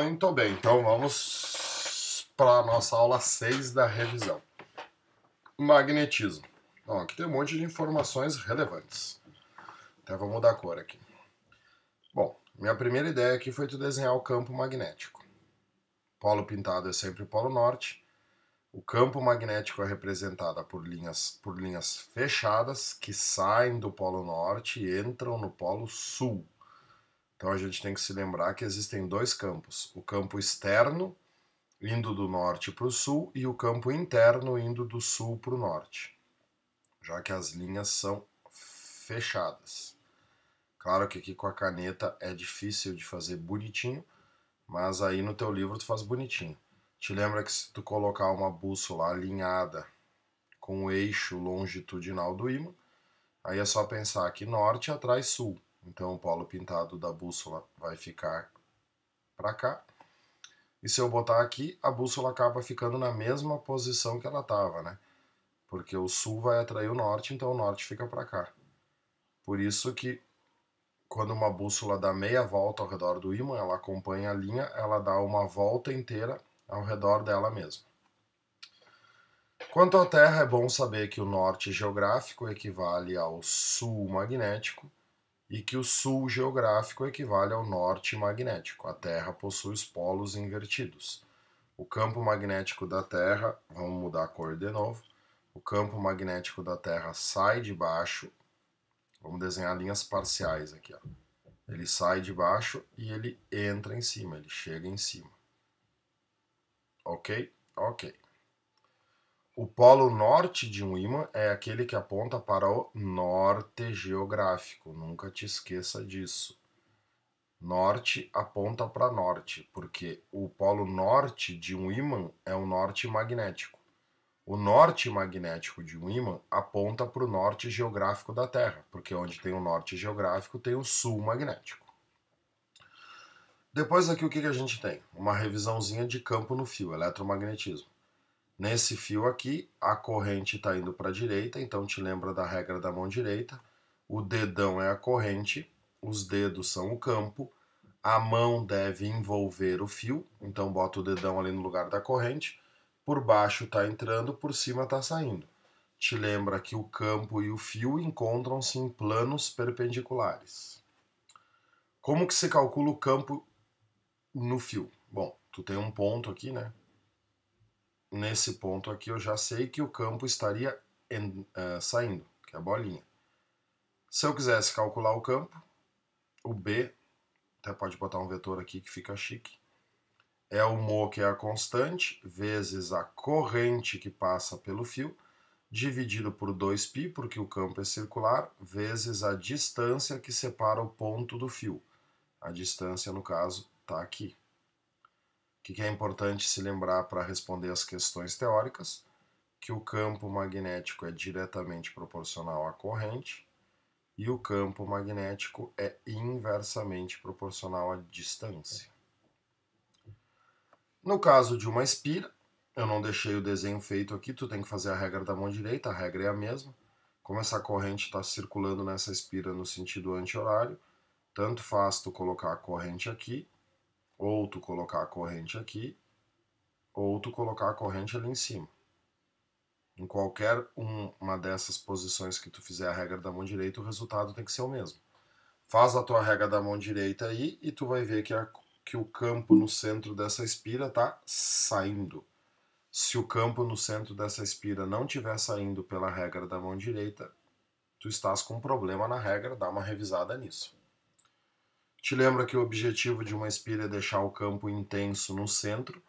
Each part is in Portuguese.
Muito bem, então vamos para a nossa aula 6 da revisão. Magnetismo. Bom, aqui tem um monte de informações relevantes. Até vou mudar a cor aqui. Bom, minha primeira ideia aqui foi tu desenhar o campo magnético. Polo pintado é sempre o polo norte. O campo magnético é representado por linhas, por linhas fechadas que saem do polo norte e entram no polo sul. Então a gente tem que se lembrar que existem dois campos: o campo externo, indo do norte para o sul, e o campo interno, indo do sul para o norte, já que as linhas são fechadas. Claro que aqui com a caneta é difícil de fazer bonitinho, mas aí no teu livro tu faz bonitinho. Te lembra que se tu colocar uma bússola alinhada com o eixo longitudinal do ímã, aí é só pensar que norte atrai sul então o polo pintado da bússola vai ficar para cá. E se eu botar aqui, a bússola acaba ficando na mesma posição que ela estava, né? Porque o sul vai atrair o norte, então o norte fica para cá. Por isso que quando uma bússola dá meia volta ao redor do ímã, ela acompanha a linha, ela dá uma volta inteira ao redor dela mesma. Quanto à Terra, é bom saber que o norte geográfico equivale ao sul magnético e que o sul geográfico equivale ao norte magnético. A Terra possui os polos invertidos. O campo magnético da Terra, vamos mudar a cor de novo. O campo magnético da Terra sai de baixo. Vamos desenhar linhas parciais aqui. Ó. Ele sai de baixo e ele entra em cima, ele chega em cima. Ok? Ok. O polo norte de um ímã é aquele que aponta para o norte geográfico. Nunca te esqueça disso. Norte aponta para norte, porque o polo norte de um ímã é o norte magnético. O norte magnético de um ímã aponta para o norte geográfico da Terra, porque onde tem o norte geográfico tem o sul magnético. Depois aqui o que, que a gente tem? Uma revisãozinha de campo no fio, eletromagnetismo. Nesse fio aqui, a corrente está indo para a direita, então te lembra da regra da mão direita. O dedão é a corrente, os dedos são o campo, a mão deve envolver o fio, então bota o dedão ali no lugar da corrente. Por baixo está entrando, por cima está saindo. Te lembra que o campo e o fio encontram-se em planos perpendiculares. Como que se calcula o campo no fio? Bom, tu tem um ponto aqui, né? nesse ponto aqui eu já sei que o campo estaria en, uh, saindo, que é a bolinha. Se eu quisesse calcular o campo, o B, até pode botar um vetor aqui que fica chique, é o Mo, que é a constante, vezes a corrente que passa pelo fio, dividido por 2π, porque o campo é circular, vezes a distância que separa o ponto do fio. A distância, no caso, está aqui que é importante se lembrar para responder as questões teóricas, que o campo magnético é diretamente proporcional à corrente e o campo magnético é inversamente proporcional à distância. No caso de uma espira, eu não deixei o desenho feito aqui, tu tem que fazer a regra da mão direita, a regra é a mesma. Como essa corrente está circulando nessa espira no sentido anti-horário, tanto faz tu colocar a corrente aqui ou tu colocar a corrente aqui, ou tu colocar a corrente ali em cima. Em qualquer uma dessas posições que tu fizer a regra da mão direita, o resultado tem que ser o mesmo. Faz a tua regra da mão direita aí e tu vai ver que, a, que o campo no centro dessa espira está saindo. Se o campo no centro dessa espira não estiver saindo pela regra da mão direita, tu estás com um problema na regra, dá uma revisada nisso. Te lembra que o objetivo de uma espira é deixar o campo intenso no centro.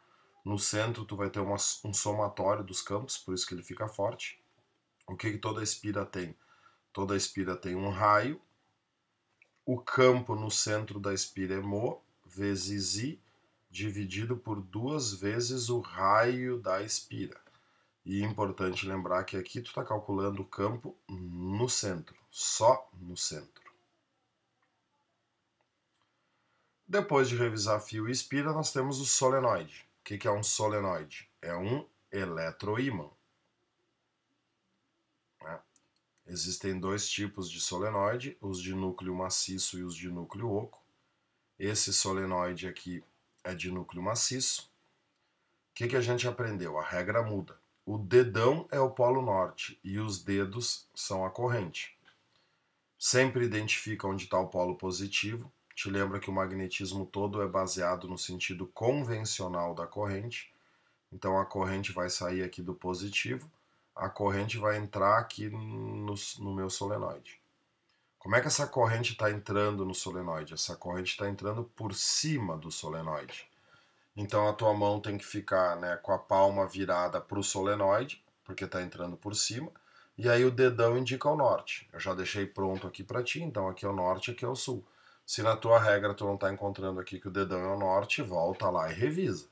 No centro tu vai ter uma, um somatório dos campos, por isso que ele fica forte. O que, que toda espira tem? Toda espira tem um raio. O campo no centro da espira é Mo, vezes I, dividido por duas vezes o raio da espira. E é importante lembrar que aqui tu está calculando o campo no centro, só no centro. Depois de revisar fio e espira, nós temos o solenoide. O que é um solenoide? É um eletroímã. Né? Existem dois tipos de solenoide, os de núcleo maciço e os de núcleo oco. Esse solenoide aqui é de núcleo maciço. O que, que a gente aprendeu? A regra muda. O dedão é o polo norte e os dedos são a corrente. Sempre identifica onde está o polo positivo te lembra que o magnetismo todo é baseado no sentido convencional da corrente. Então a corrente vai sair aqui do positivo, a corrente vai entrar aqui no, no meu solenoide. Como é que essa corrente está entrando no solenoide? Essa corrente está entrando por cima do solenoide. Então a tua mão tem que ficar né, com a palma virada para o solenoide, porque está entrando por cima, e aí o dedão indica o norte. Eu já deixei pronto aqui para ti, então aqui é o norte, aqui é o sul. Se na tua regra tu não está encontrando aqui que o dedão é o norte, volta lá e revisa.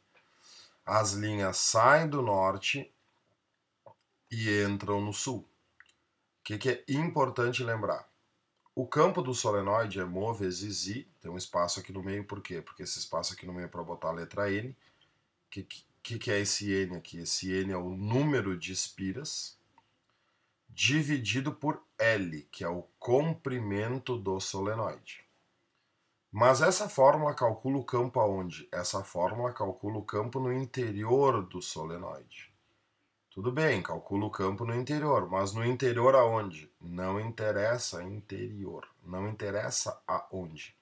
As linhas saem do norte e entram no sul. O que, que, é importante lembrar? O campo do solenoide é Mo vezes I, tem um espaço aqui no meio, por quê? Porque esse espaço aqui no meio é para botar a letra N. O que, que, que é esse N aqui? Esse N é o número de espiras dividido por L, que é o comprimento do solenoide. Mas essa fórmula calcula o campo aonde? Essa fórmula calcula o campo no interior do solenoide. Tudo bem, calcula o campo no interior, mas no interior aonde? Não interessa interior, não interessa aonde.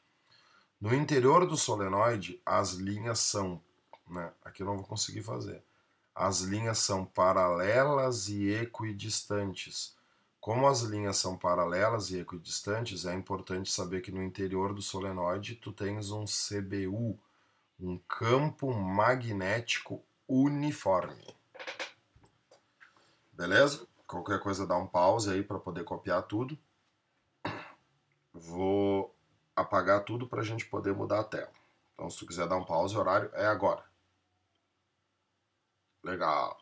No interior do solenoide, as linhas são, né, aqui eu não vou conseguir fazer, as linhas são paralelas e equidistantes. Como as linhas são paralelas e equidistantes, é importante saber que no interior do solenoide tu tens um CBU, um campo magnético uniforme. Beleza? Qualquer coisa dá um pause aí para poder copiar tudo. Vou apagar tudo para a gente poder mudar a tela. Então se tu quiser dar um pause, o horário é agora. Legal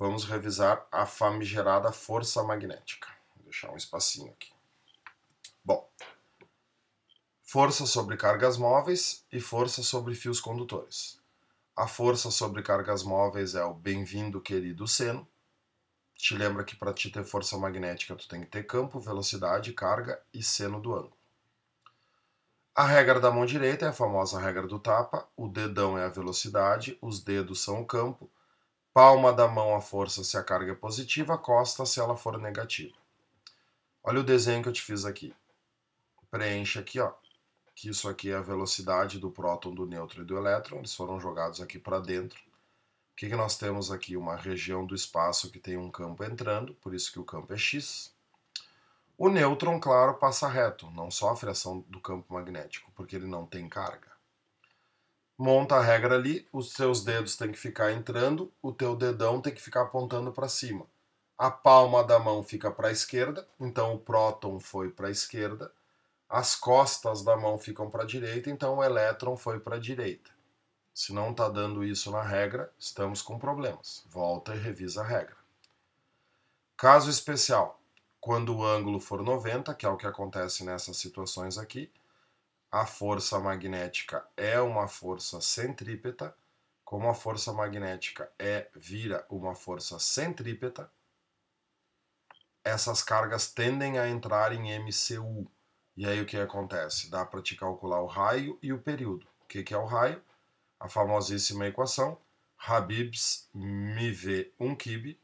vamos revisar a famigerada força magnética. Vou deixar um espacinho aqui. Bom, força sobre cargas móveis e força sobre fios condutores. A força sobre cargas móveis é o bem-vindo querido seno. Te lembra que para te ter força magnética tu tem que ter campo, velocidade, carga e seno do ângulo. A regra da mão direita é a famosa regra do tapa, o dedão é a velocidade, os dedos são o campo, palma da mão a força se a carga é positiva, costa se ela for negativa. Olha o desenho que eu te fiz aqui. Preenche aqui, ó, que isso aqui é a velocidade do próton, do nêutron e do elétron, eles foram jogados aqui para dentro. O que, que nós temos aqui? Uma região do espaço que tem um campo entrando, por isso que o campo é x. O nêutron, claro, passa reto, não sofre ação do campo magnético, porque ele não tem carga monta a regra ali, os seus dedos têm que ficar entrando, o teu dedão tem que ficar apontando para cima. A palma da mão fica para a esquerda, então o próton foi para a esquerda. As costas da mão ficam para a direita, então o elétron foi para a direita. Se não está dando isso na regra, estamos com problemas. Volta e revisa a regra. Caso especial, quando o ângulo for 90, que é o que acontece nessas situações aqui, a força magnética é uma força centrípeta, como a força magnética é vira uma força centrípeta, essas cargas tendem a entrar em MCU. E aí o que acontece? Dá para te calcular o raio e o período. O que, que é o raio? A famosíssima equação Habibs me vê um quibe,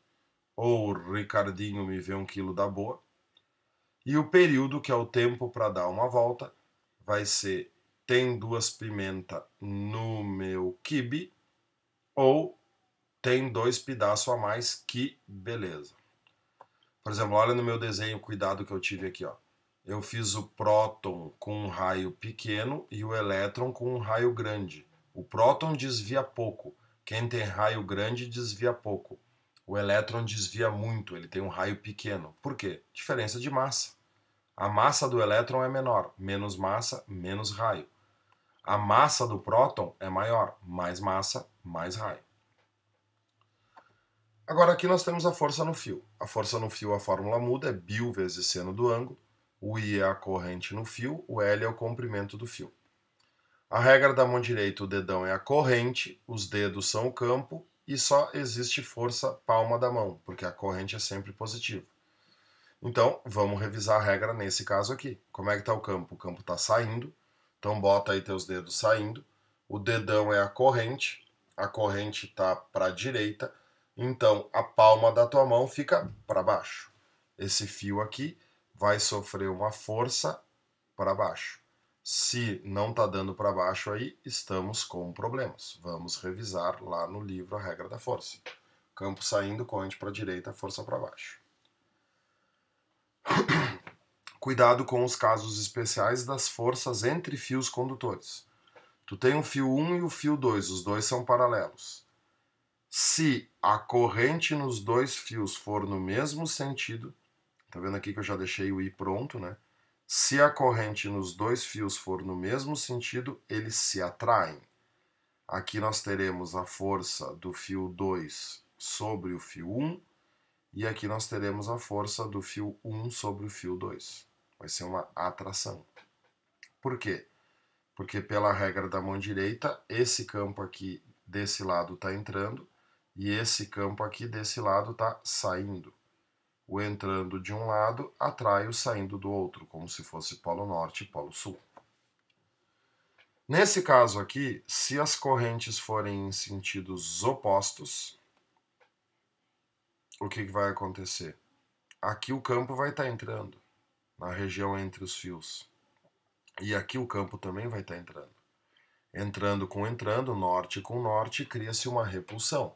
ou Ricardinho me vê um quilo da boa. E o período, que é o tempo para dar uma volta, vai ser tem duas pimentas no meu kibe ou tem dois pedaços a mais, que beleza. Por exemplo, olha no meu desenho, cuidado que eu tive aqui, ó. Eu fiz o próton com um raio pequeno e o elétron com um raio grande. O próton desvia pouco. Quem tem raio grande desvia pouco. O elétron desvia muito, ele tem um raio pequeno. Por quê? Diferença de massa. A massa do elétron é menor, menos massa, menos raio. A massa do próton é maior, mais massa, mais raio. Agora aqui nós temos a força no fio. A força no fio, a fórmula muda, é biu vezes seno do ângulo. O I é a corrente no fio, o L é o comprimento do fio. A regra da mão direita, o dedão é a corrente, os dedos são o campo e só existe força palma da mão, porque a corrente é sempre positiva. Então, vamos revisar a regra nesse caso aqui. Como é que está o campo? O campo está saindo, então bota aí teus dedos saindo. O dedão é a corrente, a corrente está para a direita, então a palma da tua mão fica para baixo. Esse fio aqui vai sofrer uma força para baixo. Se não está dando para baixo aí, estamos com problemas. Vamos revisar lá no livro a regra da força. Campo saindo, corrente para a direita, força para baixo. Cuidado com os casos especiais das forças entre fios condutores. Tu tem o fio 1 e o fio 2, os dois são paralelos. Se a corrente nos dois fios for no mesmo sentido, tá vendo aqui que eu já deixei o I pronto, né? Se a corrente nos dois fios for no mesmo sentido, eles se atraem. Aqui nós teremos a força do fio 2 sobre o fio 1 e aqui nós teremos a força do fio 1 sobre o fio 2. Vai ser uma atração. Por quê? Porque pela regra da mão direita, esse campo aqui desse lado está entrando e esse campo aqui desse lado está saindo. O entrando de um lado atrai o saindo do outro, como se fosse polo norte e polo sul. Nesse caso aqui, se as correntes forem em sentidos opostos, o que, que vai acontecer? Aqui o campo vai estar tá entrando, na região entre os fios. E aqui o campo também vai estar tá entrando. Entrando com entrando, norte com norte, cria-se uma repulsão.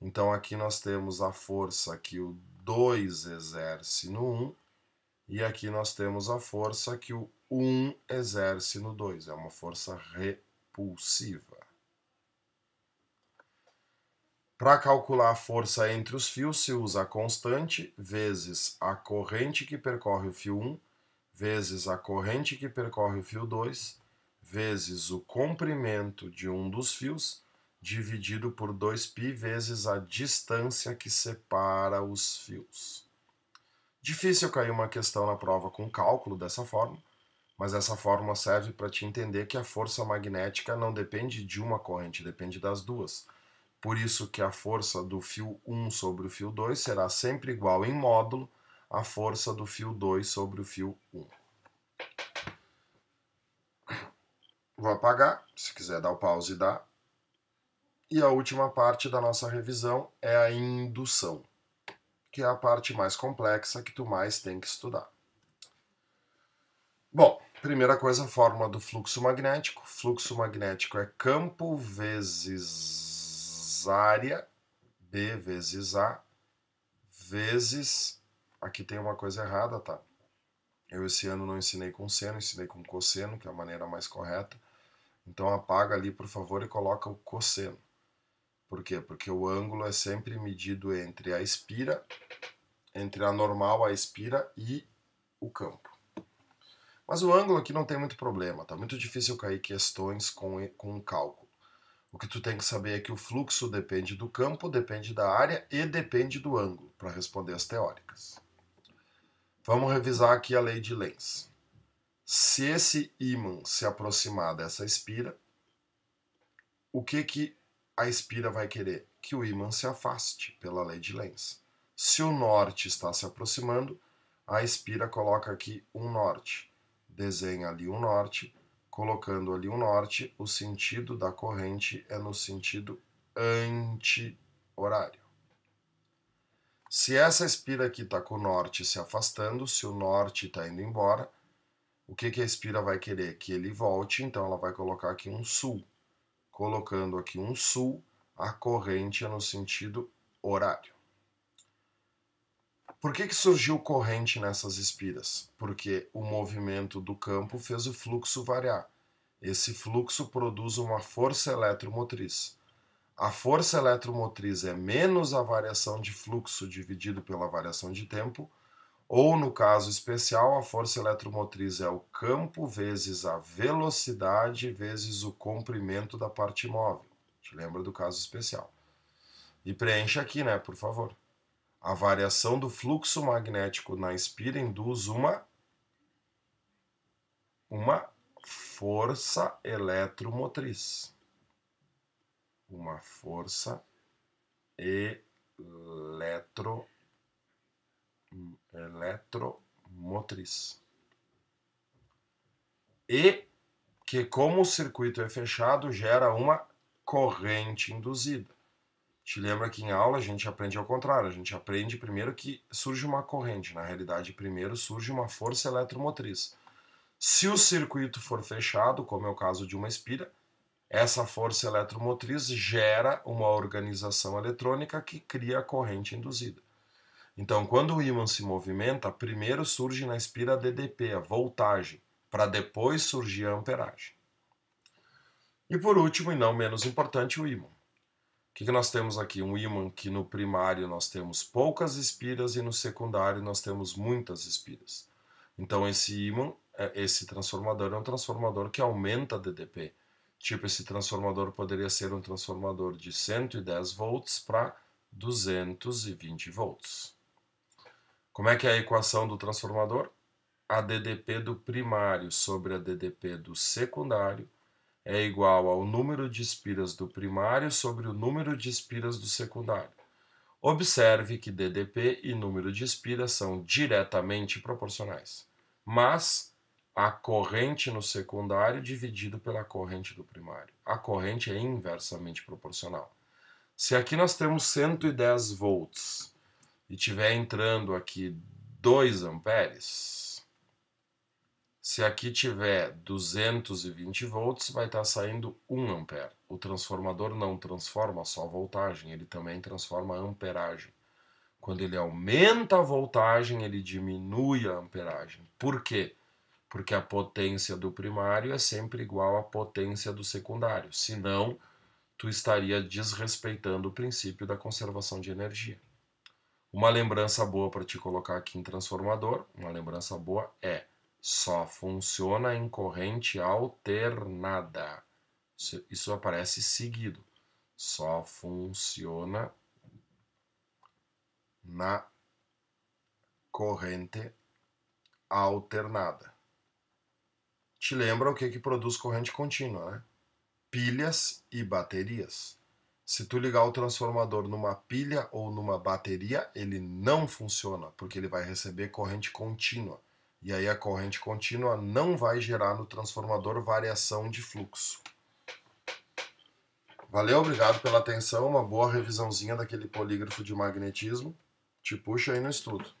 Então aqui nós temos a força que o 2 exerce no 1 um, e aqui nós temos a força que o 1 um exerce no 2. É uma força repulsiva. Para calcular a força entre os fios, se usa a constante vezes a corrente que percorre o fio 1, vezes a corrente que percorre o fio 2, vezes o comprimento de um dos fios, dividido por 2π vezes a distância que separa os fios. Difícil cair uma questão na prova com cálculo dessa forma, mas essa fórmula serve para te entender que a força magnética não depende de uma corrente, depende das duas. Por isso que a força do fio 1 sobre o fio 2 será sempre igual em módulo à força do fio 2 sobre o fio 1. Vou apagar, se quiser dar o pause, dá. E a última parte da nossa revisão é a indução, que é a parte mais complexa que tu mais tem que estudar. Bom, primeira coisa, a fórmula do fluxo magnético. Fluxo magnético é campo vezes área, B vezes A, vezes. Aqui tem uma coisa errada, tá? Eu esse ano não ensinei com seno, ensinei com cosseno, que é a maneira mais correta. Então apaga ali, por favor, e coloca o cosseno. Por quê? Porque o ângulo é sempre medido entre a espira, entre a normal, a espira e o campo. Mas o ângulo aqui não tem muito problema, tá muito difícil cair questões com, com cálculo. O que tu tem que saber é que o fluxo depende do campo, depende da área e depende do ângulo, para responder as teóricas. Vamos revisar aqui a lei de Lenz. Se esse ímã se aproximar dessa espira, o que, que a espira vai querer? Que o ímã se afaste, pela lei de Lenz. Se o norte está se aproximando, a espira coloca aqui um norte, desenha ali um norte colocando ali um norte, o sentido da corrente é no sentido anti-horário. Se essa espira aqui está com o norte se afastando, se o norte está indo embora, o que, que a espira vai querer? Que ele volte, então ela vai colocar aqui um sul. Colocando aqui um sul, a corrente é no sentido horário. Por que, que surgiu corrente nessas espiras? Porque o movimento do campo fez o fluxo variar. Esse fluxo produz uma força eletromotriz. A força eletromotriz é menos a variação de fluxo dividido pela variação de tempo, ou no caso especial, a força eletromotriz é o campo vezes a velocidade vezes o comprimento da parte móvel. Te lembra do caso especial. E preencha aqui, né, por favor. A variação do fluxo magnético na espira induz uma, uma força eletromotriz. Uma força eletro, eletromotriz. E que, como o circuito é fechado, gera uma corrente induzida. Te lembra que em aula a gente aprende ao contrário, a gente aprende primeiro que surge uma corrente, na realidade, primeiro surge uma força eletromotriz. Se o circuito for fechado, como é o caso de uma espira, essa força eletromotriz gera uma organização eletrônica que cria a corrente induzida. Então, quando o ímã se movimenta, primeiro surge na espira a DDP, a voltagem, para depois surgir a amperagem. E por último, e não menos importante, o ímã que, que nós temos aqui? Um ímã que no primário nós temos poucas espiras e no secundário nós temos muitas espiras. Então esse ímã, é, esse transformador é um transformador que aumenta a DDP. Tipo, esse transformador poderia ser um transformador de 110 volts para 220 volts. Como é que é a equação do transformador? A DDP do primário sobre a DDP do secundário é igual ao número de espiras do primário sobre o número de espiras do secundário. Observe que DDP e número de espiras são diretamente proporcionais, mas a corrente no secundário dividido pela corrente do primário. A corrente é inversamente proporcional. Se aqui nós temos 110 volts e tiver entrando aqui 2 amperes, se aqui tiver 220 volts, vai estar tá saindo 1 ampere. O transformador não transforma só voltagem, ele também transforma amperagem. Quando ele aumenta a voltagem, ele diminui a amperagem. Por quê? Porque a potência do primário é sempre igual à potência do secundário. Senão, tu estaria desrespeitando o princípio da conservação de energia. Uma lembrança boa para te colocar aqui em transformador, uma lembrança boa é só funciona em corrente alternada. Isso aparece seguido. Só funciona na corrente alternada. Te lembra o que, que produz corrente contínua, né? Pilhas e baterias. Se tu ligar o transformador numa pilha ou numa bateria, ele não funciona, porque ele vai receber corrente contínua e aí a corrente contínua não vai gerar no transformador variação de fluxo. Valeu, obrigado pela atenção, uma boa revisãozinha daquele polígrafo de magnetismo. Te puxa aí no estudo.